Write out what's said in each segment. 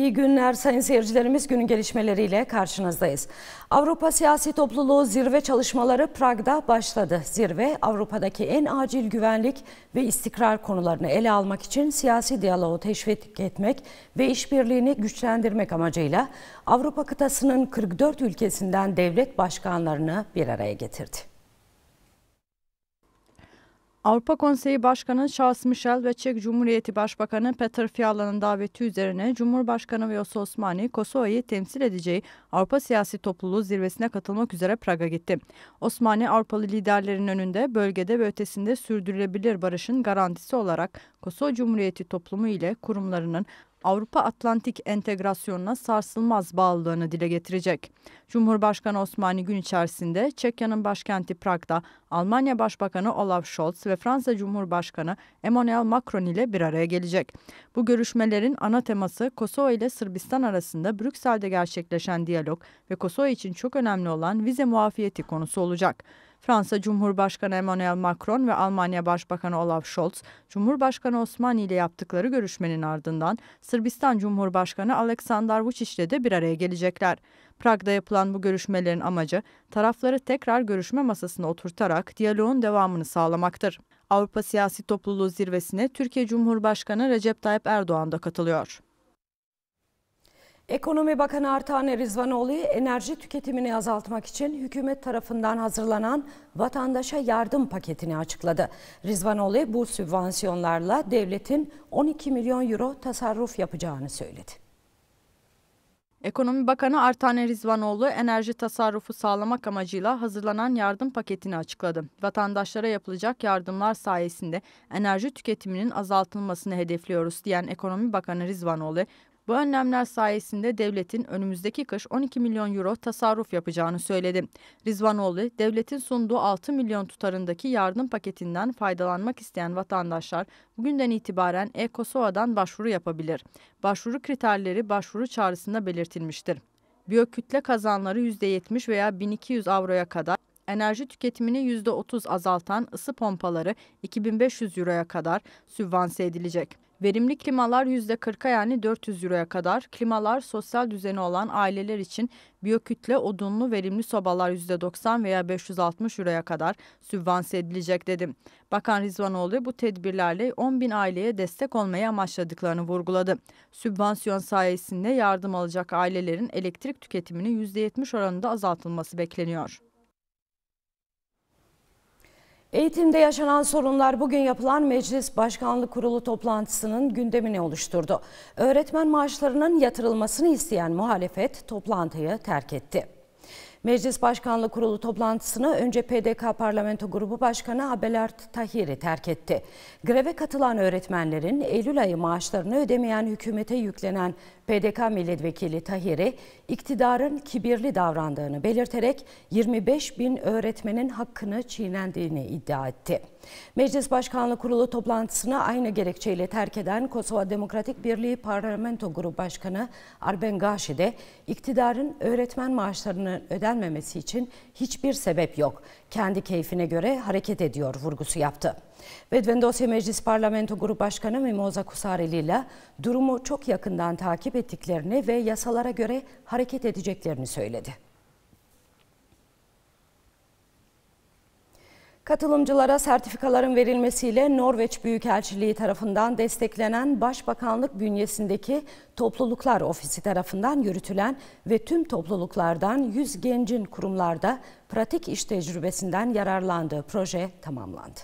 İyi günler sayın seyircilerimiz. Günün gelişmeleriyle karşınızdayız. Avrupa Siyasi Topluluğu zirve çalışmaları Prag'da başladı. Zirve Avrupa'daki en acil güvenlik ve istikrar konularını ele almak için siyasi diyaloğu teşvik etmek ve işbirliğini güçlendirmek amacıyla Avrupa kıtasının 44 ülkesinden devlet başkanlarını bir araya getirdi. Avrupa Konseyi Başkanı Charles Michel ve Çek Cumhuriyeti Başbakanı Peter Fiala'nın daveti üzerine Cumhurbaşkanı Viyos Osmani, Kosova'yı temsil edeceği Avrupa Siyasi Topluluğu zirvesine katılmak üzere Prag'a gitti. Osmani, Avrupalı liderlerin önünde bölgede ve ötesinde sürdürülebilir barışın garantisi olarak Kosova Cumhuriyeti toplumu ile kurumlarının Avrupa Atlantik entegrasyonuna sarsılmaz bağlılığını dile getirecek. Cumhurbaşkanı Osmani gün içerisinde Çekya'nın başkenti Prag'da Almanya Başbakanı Olaf Scholz ve Fransa Cumhurbaşkanı Emmanuel Macron ile bir araya gelecek. Bu görüşmelerin ana teması Kosova ile Sırbistan arasında Brüksel'de gerçekleşen diyalog ve Kosova için çok önemli olan vize muafiyeti konusu olacak. Fransa Cumhurbaşkanı Emmanuel Macron ve Almanya Başbakanı Olaf Scholz, Cumhurbaşkanı Osmani ile yaptıkları görüşmenin ardından Sırbistan Cumhurbaşkanı Aleksandar Vučić ile de bir araya gelecekler. Prag'da yapılan bu görüşmelerin amacı tarafları tekrar görüşme masasına oturtarak diyaloğun devamını sağlamaktır. Avrupa Siyasi Topluluğu zirvesine Türkiye Cumhurbaşkanı Recep Tayyip Erdoğan da katılıyor. Ekonomi Bakanı Artane Rizvanoğlu enerji tüketimini azaltmak için hükümet tarafından hazırlanan vatandaşa yardım paketini açıkladı. Rizvanoğlu bu sübvansiyonlarla devletin 12 milyon euro tasarruf yapacağını söyledi. Ekonomi Bakanı Artane Rizvanoğlu enerji tasarrufu sağlamak amacıyla hazırlanan yardım paketini açıkladı. Vatandaşlara yapılacak yardımlar sayesinde enerji tüketiminin azaltılmasını hedefliyoruz diyen Ekonomi Bakanı Rizvanoğlu, bu önlemler sayesinde devletin önümüzdeki kış 12 milyon euro tasarruf yapacağını söyledi. Rizvanoğlu, devletin sunduğu 6 milyon tutarındaki yardım paketinden faydalanmak isteyen vatandaşlar bugünden itibaren e-Kosova'dan başvuru yapabilir. Başvuru kriterleri başvuru çağrısında belirtilmiştir. Biyokütle kazanları %70 veya 1200 avroya kadar, enerji tüketimini %30 azaltan ısı pompaları 2500 euroya kadar sübvanse edilecek. Verimli klimalar %40'a yani 400 euroya kadar, klimalar sosyal düzeni olan aileler için biyokütle odunlu verimli sobalar %90 veya 560 euroya kadar sübvanse edilecek dedim. Bakan Rizvanoğlu bu tedbirlerle 10 bin aileye destek olmayı amaçladıklarını vurguladı. Sübvansiyon sayesinde yardım alacak ailelerin elektrik tüketiminin %70 oranında azaltılması bekleniyor. Eğitimde yaşanan sorunlar bugün yapılan Meclis Başkanlık Kurulu toplantısının gündemini oluşturdu. Öğretmen maaşlarının yatırılmasını isteyen muhalefet toplantıyı terk etti. Meclis Başkanlığı Kurulu toplantısını önce PDK Parlamento Grubu Başkanı Abelard Tahiri terk etti. Greve katılan öğretmenlerin Eylül ayı maaşlarını ödemeyen hükümete yüklenen PDK milletvekili Tahiri iktidarın kibirli davrandığını belirterek 25 bin öğretmenin hakkını çiğnendiğini iddia etti. Meclis Başkanlığı Kurulu toplantısını aynı gerekçeyle terk eden Kosova Demokratik Birliği Parlamento Grubu Başkanı Arben Gashi de iktidarın öğretmen maaşlarının ödenmemesi için hiçbir sebep yok. Kendi keyfine göre hareket ediyor vurgusu yaptı. Bedvendosya Meclis Parlamento Grup Başkanı Mimoza Kusareli ile durumu çok yakından takip ettiklerini ve yasalara göre hareket edeceklerini söyledi. Katılımcılara sertifikaların verilmesiyle Norveç Büyükelçiliği tarafından desteklenen Başbakanlık bünyesindeki Topluluklar Ofisi tarafından yürütülen ve tüm topluluklardan 100 gencin kurumlarda pratik iş tecrübesinden yararlandığı proje tamamlandı.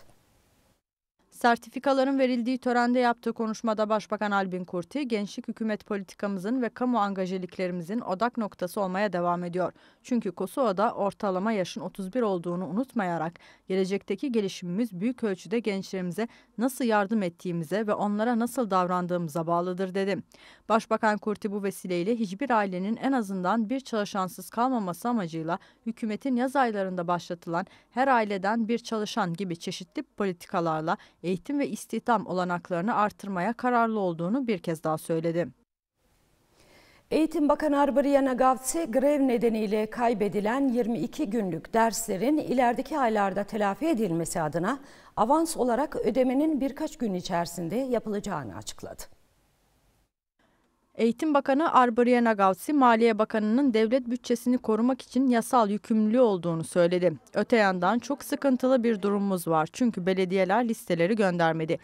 Sertifikaların verildiği törende yaptığı konuşmada Başbakan Albin Kurti, gençlik hükümet politikamızın ve kamu angajeliklerimizin odak noktası olmaya devam ediyor. Çünkü Kosova'da ortalama yaşın 31 olduğunu unutmayarak gelecekteki gelişimimiz büyük ölçüde gençlerimize nasıl yardım ettiğimize ve onlara nasıl davrandığımıza bağlıdır dedim. Başbakan Kurti bu vesileyle hiçbir ailenin en azından bir çalışansız kalmaması amacıyla hükümetin yaz aylarında başlatılan her aileden bir çalışan gibi çeşitli politikalarla eğitim eğitim ve istihdam olanaklarını artırmaya kararlı olduğunu bir kez daha söyledi. Eğitim Bakanı Arbariyana Gavtsi grev nedeniyle kaybedilen 22 günlük derslerin ilerideki aylarda telafi edilmesi adına avans olarak ödemenin birkaç gün içerisinde yapılacağını açıkladı. Eğitim Bakanı Arbaria Nagavsi, Maliye Bakanı'nın devlet bütçesini korumak için yasal yükümlülüğü olduğunu söyledi. Öte yandan çok sıkıntılı bir durumumuz var çünkü belediyeler listeleri göndermedi.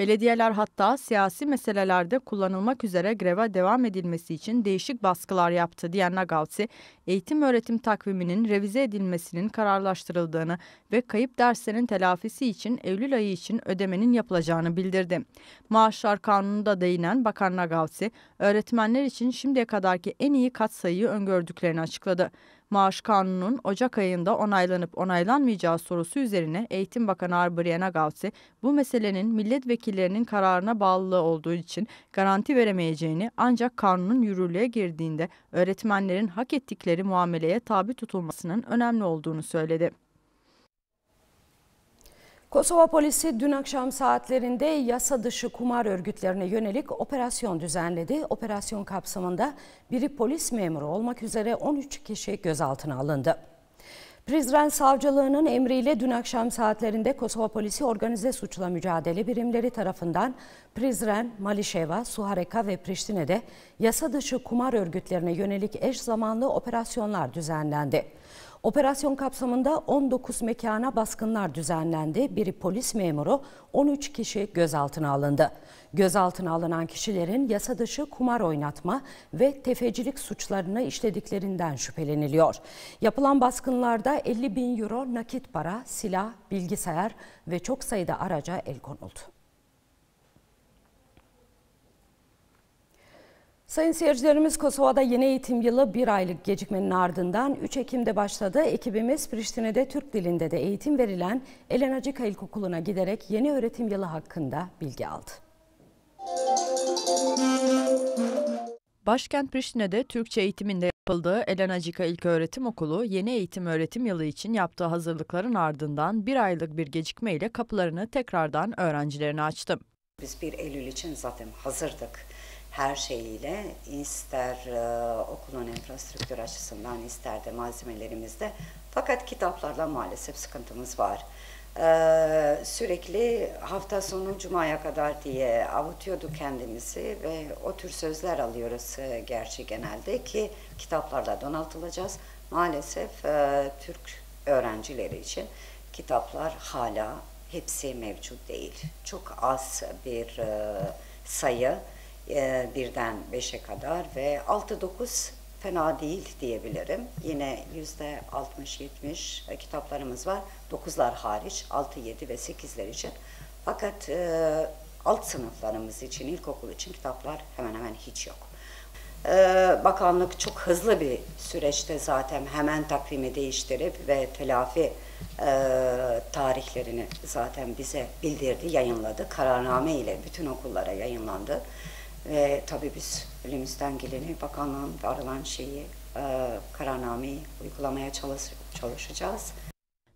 Belediyeler hatta siyasi meselelerde kullanılmak üzere greve devam edilmesi için değişik baskılar yaptı diyen Nagavsi, eğitim öğretim takviminin revize edilmesinin kararlaştırıldığını ve kayıp derslerin telafisi için Eylül ayı için ödemenin yapılacağını bildirdi. Maaşlar kanununda değinen Bakan Nagavsi, öğretmenler için şimdiye kadarki en iyi katsayıyı öngördüklerini açıkladı maaş Kanununun Ocak ayında onaylanıp onaylanmayacağı sorusu üzerine Eğitim Bakanı Arbriana Gavsi bu meselenin milletvekillerinin kararına bağlı olduğu için garanti veremeyeceğini ancak kanunun yürürlüğe girdiğinde öğretmenlerin hak ettikleri muameleye tabi tutulmasının önemli olduğunu söyledi. Kosova polisi dün akşam saatlerinde yasa dışı kumar örgütlerine yönelik operasyon düzenledi. Operasyon kapsamında biri polis memuru olmak üzere 13 kişi gözaltına alındı. Prizren Savcılığı'nın emriyle dün akşam saatlerinde Kosova Polisi Organize Suçla Mücadele Birimleri tarafından Prizren, Malişeva, Suhareka ve Priştine'de yasa dışı kumar örgütlerine yönelik eş zamanlı operasyonlar düzenlendi. Operasyon kapsamında 19 mekana baskınlar düzenlendi. Biri polis memuru, 13 kişi gözaltına alındı. Gözaltına alınan kişilerin yasa dışı kumar oynatma ve tefecilik suçlarını işlediklerinden şüpheleniliyor. Yapılan baskınlarda 50 bin euro nakit para, silah, bilgisayar ve çok sayıda araca el konuldu. Sayın seyircilerimiz Kosova'da yeni eğitim yılı bir aylık gecikmenin ardından 3 Ekim'de başladı. Ekibimiz Priştine'de Türk dilinde de eğitim verilen Elena Cika İlkokulu'na giderek yeni öğretim yılı hakkında bilgi aldı. Başkent Priştine'de Türkçe eğitiminde yapıldığı Elena Cika İlköğretim Okulu yeni eğitim öğretim yılı için yaptığı hazırlıkların ardından bir aylık bir gecikmeyle kapılarını tekrardan öğrencilerine açtı. Biz 1 Eylül için zaten hazırdık her şeyiyle ister e, okulun enfrastruktür açısından ister de malzemelerimizde. Fakat kitaplarla maalesef sıkıntımız var. Ee, sürekli hafta sonu cumaya kadar diye avutuyordu kendimizi ve o tür sözler alıyoruz e, gerçi genelde ki kitaplarla donatılacağız. Maalesef e, Türk öğrencileri için kitaplar hala hepsi mevcut değil. Çok az bir e, sayı e, birden beşe kadar ve altı dokuz fena değil diyebilirim. Yine yüzde altmış yetmiş e, kitaplarımız var. Dokuzlar hariç altı yedi ve sekizler için. Fakat e, alt sınıflarımız için, ilkokul için kitaplar hemen hemen hiç yok. Ee, bakanlık çok hızlı bir süreçte zaten hemen takvimi değiştirip ve telafi e, tarihlerini zaten bize bildirdi, yayınladı. Kararname ile bütün okullara yayınlandı. Ve tabii biz elimizden geleni bakanlığın aralan şeyi e, kararnameyi uygulamaya çalış, çalışacağız.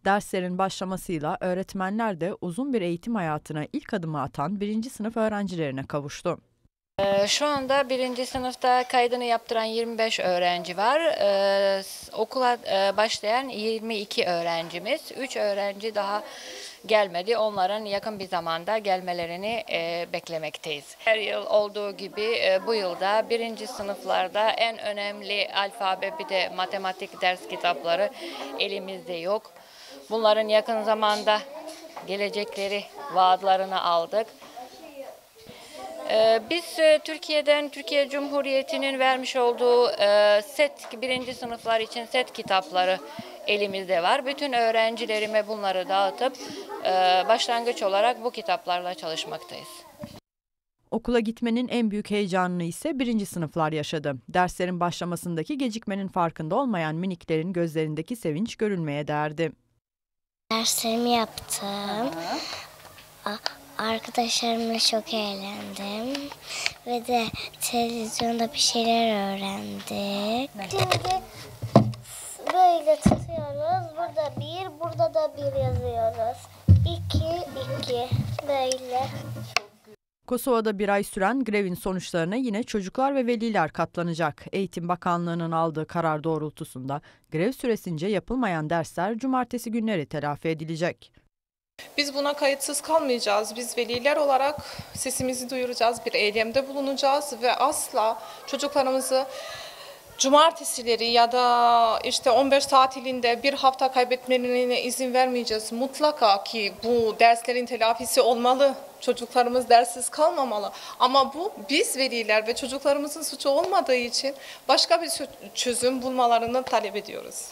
Derslerin başlamasıyla öğretmenler de uzun bir eğitim hayatına ilk adımı atan birinci sınıf öğrencilerine kavuştu. E, şu anda birinci sınıfta kaydını yaptıran 25 öğrenci var. E, okula e, başlayan 22 öğrencimiz. 3 öğrenci daha gelmedi. Onların yakın bir zamanda gelmelerini e, beklemekteyiz. Her yıl olduğu gibi e, bu yılda birinci sınıflarda en önemli alfabe bir de matematik ders kitapları elimizde yok. Bunların yakın zamanda gelecekleri vaadlarını aldık. E, biz e, Türkiye'den, Türkiye Cumhuriyeti'nin vermiş olduğu e, set, birinci sınıflar için set kitapları elimizde var. Bütün öğrencilerime bunları dağıtıp e, başlangıç olarak bu kitaplarla çalışmaktayız. Okula gitmenin en büyük heyecanını ise birinci sınıflar yaşadı. Derslerin başlamasındaki gecikmenin farkında olmayan miniklerin gözlerindeki sevinç görülmeye değerdi. Derslerimi yaptım. Arkadaşlarımla çok eğlendim. Ve de televizyonda bir şeyler öğrendik. Evet böyle tutuyoruz. Burada bir, burada da bir yazıyoruz. İki, iki. Böyle. Kosova'da bir ay süren grevin sonuçlarına yine çocuklar ve veliler katlanacak. Eğitim Bakanlığı'nın aldığı karar doğrultusunda grev süresince yapılmayan dersler cumartesi günleri telafi edilecek. Biz buna kayıtsız kalmayacağız. Biz veliler olarak sesimizi duyuracağız, bir eylemde bulunacağız ve asla çocuklarımızı cumartesileri ya da işte 15 tatilinde bir hafta kaybetmelerine izin vermeyeceğiz. Mutlaka ki bu derslerin telafisi olmalı. Çocuklarımız derssiz kalmamalı. Ama bu biz veliler ve çocuklarımızın suçu olmadığı için başka bir çözüm bulmalarını talep ediyoruz.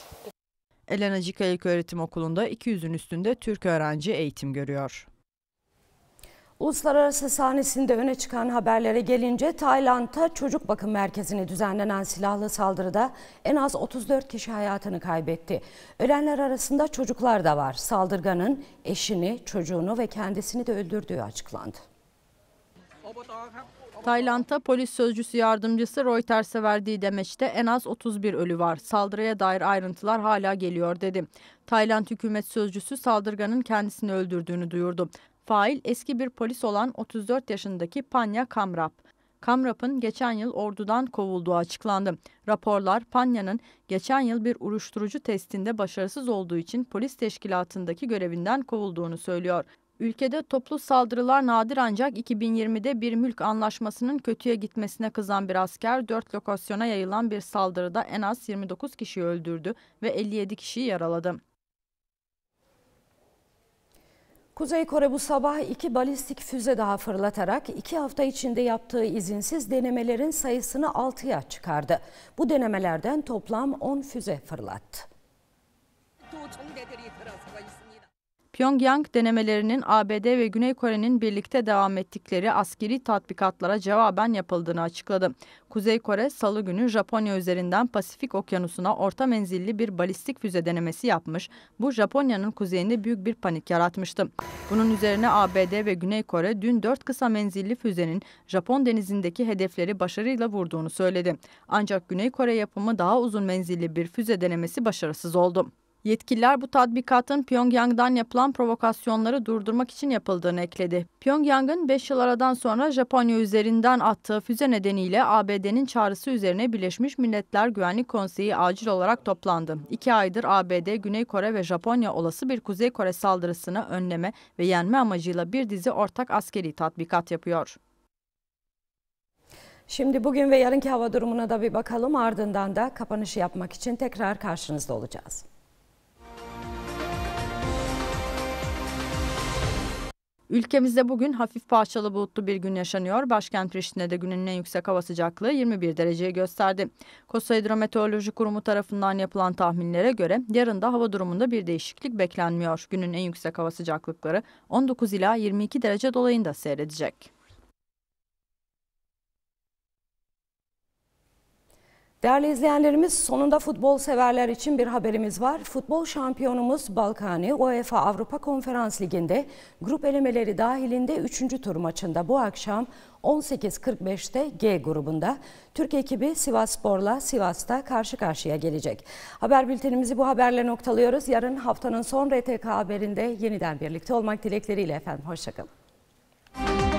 Elena Elenacık İlköğretim Okulu'nda 200'ün üstünde Türk öğrenci eğitim görüyor. Uluslararası sahnesinde öne çıkan haberlere gelince Tayland'da çocuk bakım merkezine düzenlenen silahlı saldırıda en az 34 kişi hayatını kaybetti. Ölenler arasında çocuklar da var. Saldırganın eşini, çocuğunu ve kendisini de öldürdüğü açıklandı. Tayland'da polis sözcüsü yardımcısı Reuters'e verdiği demeçte en az 31 ölü var. Saldırıya dair ayrıntılar hala geliyor dedi. Tayland hükümet sözcüsü saldırganın kendisini öldürdüğünü duyurdu. Fail eski bir polis olan 34 yaşındaki Panya Kamrap. Kamrap'ın geçen yıl ordudan kovulduğu açıklandı. Raporlar Panya'nın geçen yıl bir uyuşturucu testinde başarısız olduğu için polis teşkilatındaki görevinden kovulduğunu söylüyor. Ülkede toplu saldırılar nadir ancak 2020'de bir mülk anlaşmasının kötüye gitmesine kızan bir asker 4 lokasyona yayılan bir saldırıda en az 29 kişi öldürdü ve 57 kişi yaraladı. Kuzey Kore bu sabah iki balistik füze daha fırlatarak iki hafta içinde yaptığı izinsiz denemelerin sayısını altıya çıkardı. Bu denemelerden toplam 10 füze fırlattı. Pyongyang denemelerinin ABD ve Güney Kore'nin birlikte devam ettikleri askeri tatbikatlara cevaben yapıldığını açıkladı. Kuzey Kore salı günü Japonya üzerinden Pasifik Okyanusu'na orta menzilli bir balistik füze denemesi yapmış. Bu Japonya'nın kuzeyinde büyük bir panik yaratmıştı. Bunun üzerine ABD ve Güney Kore dün dört kısa menzilli füzenin Japon denizindeki hedefleri başarıyla vurduğunu söyledi. Ancak Güney Kore yapımı daha uzun menzilli bir füze denemesi başarısız oldu. Yetkililer bu tatbikatın Pyongyang'dan yapılan provokasyonları durdurmak için yapıldığını ekledi. Pyongyang'ın 5 yıl aradan sonra Japonya üzerinden attığı füze nedeniyle ABD'nin çağrısı üzerine Birleşmiş Milletler Güvenlik Konseyi acil olarak toplandı. İki aydır ABD, Güney Kore ve Japonya olası bir Kuzey Kore saldırısını önleme ve yenme amacıyla bir dizi ortak askeri tatbikat yapıyor. Şimdi bugün ve yarınki hava durumuna da bir bakalım ardından da kapanışı yapmak için tekrar karşınızda olacağız. Ülkemizde bugün hafif parçalı bulutlu bir gün yaşanıyor. Başkent Priştine'de günün en yüksek hava sıcaklığı 21 dereceyi gösterdi. Kosa Hidrometeoroloji Kurumu tarafından yapılan tahminlere göre yarın da hava durumunda bir değişiklik beklenmiyor. Günün en yüksek hava sıcaklıkları 19 ila 22 derece dolayında seyredecek. Değerli izleyenlerimiz sonunda futbol severler için bir haberimiz var. Futbol şampiyonumuz Balkani UEFA Avrupa Konferans Ligi'nde grup elemeleri dahilinde 3. tur maçında bu akşam 18.45'te G grubunda Türk ekibi Sporla Sivas'ta karşı karşıya gelecek. Haber bültenimizi bu haberle noktalıyoruz. Yarın haftanın son RTK haberinde yeniden birlikte olmak dilekleriyle efendim. Hoşçakalın.